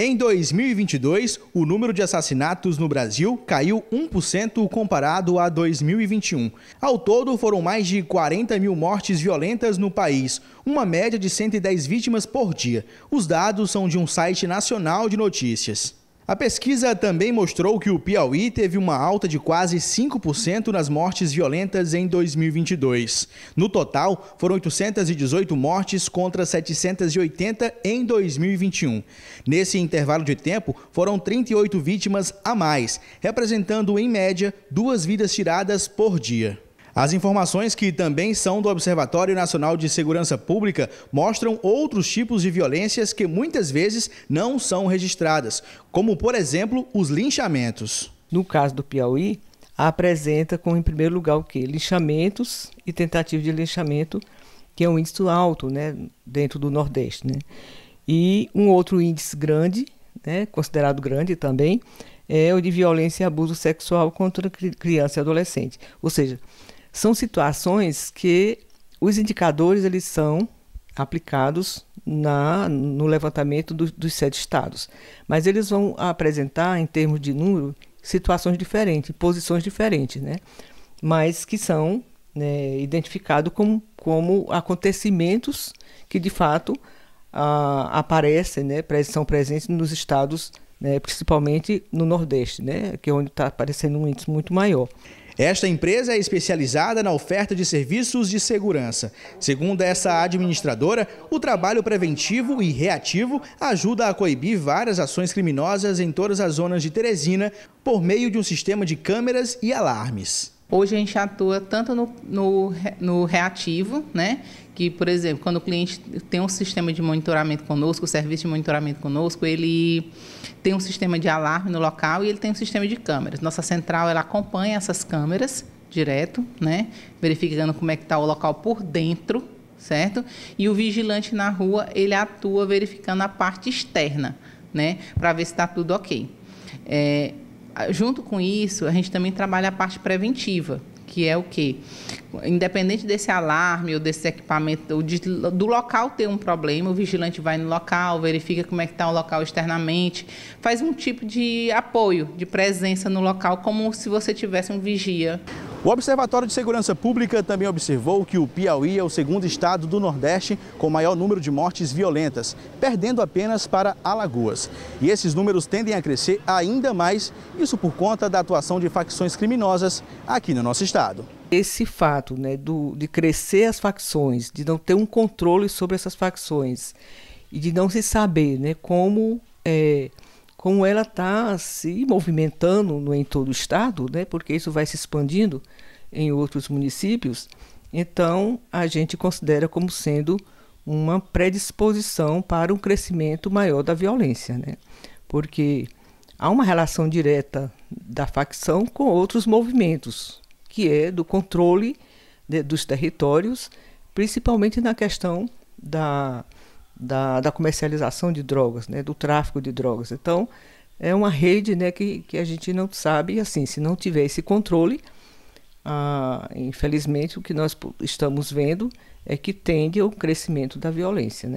Em 2022, o número de assassinatos no Brasil caiu 1% comparado a 2021. Ao todo, foram mais de 40 mil mortes violentas no país, uma média de 110 vítimas por dia. Os dados são de um site nacional de notícias. A pesquisa também mostrou que o Piauí teve uma alta de quase 5% nas mortes violentas em 2022. No total, foram 818 mortes contra 780 em 2021. Nesse intervalo de tempo, foram 38 vítimas a mais, representando, em média, duas vidas tiradas por dia. As informações que também são do Observatório Nacional de Segurança Pública mostram outros tipos de violências que muitas vezes não são registradas, como, por exemplo, os linchamentos. No caso do Piauí, apresenta como em primeiro lugar o que? Linchamentos e tentativa de linchamento, que é um índice alto né, dentro do Nordeste. Né? E um outro índice grande, né, considerado grande também, é o de violência e abuso sexual contra criança e adolescente. Ou seja, são situações que os indicadores eles são aplicados na, no levantamento do, dos sete estados, mas eles vão apresentar em termos de número situações diferentes, posições diferentes, né? Mas que são né, identificados como, como acontecimentos que de fato ah, aparecem, né? São presentes nos estados né, principalmente no Nordeste, né, que é onde está aparecendo um índice muito maior. Esta empresa é especializada na oferta de serviços de segurança. Segundo essa administradora, o trabalho preventivo e reativo ajuda a coibir várias ações criminosas em todas as zonas de Teresina por meio de um sistema de câmeras e alarmes. Hoje a gente atua tanto no, no, no, reativo, né? que, por exemplo, quando o cliente tem um sistema de monitoramento conosco, o serviço de monitoramento conosco, ele tem um sistema de alarme no local e ele tem um sistema de câmeras. Nossa central ela acompanha essas câmeras direto, né? verificando como é que está o local por dentro, certo? E o vigilante na rua ele atua verificando a parte externa, né? para ver se está tudo ok. É, junto com isso, a gente também trabalha a parte preventiva, que é o quê? Independente desse alarme ou desse equipamento, ou de, do local ter um problema, o vigilante vai no local, verifica como é que está o local externamente, faz um tipo de apoio, de presença no local, como se você tivesse um vigia o Observatório de Segurança Pública também observou que o Piauí é o segundo estado do Nordeste com maior número de mortes violentas, perdendo apenas para Alagoas. E esses números tendem a crescer ainda mais, isso por conta da atuação de facções criminosas aqui no nosso estado esse fato né, do, de crescer as facções, de não ter um controle sobre essas facções e de não se saber né, como é, como ela está se movimentando no, em todo o estado, né, porque isso vai se expandindo em outros municípios, então a gente considera como sendo uma predisposição para um crescimento maior da violência, né? porque há uma relação direta da facção com outros movimentos, que é do controle de, dos territórios, principalmente na questão da da, da comercialização de drogas, né, do tráfico de drogas. Então, é uma rede né, que, que a gente não sabe, e assim, se não tiver esse controle, ah, infelizmente o que nós estamos vendo é que tende ao crescimento da violência. Né?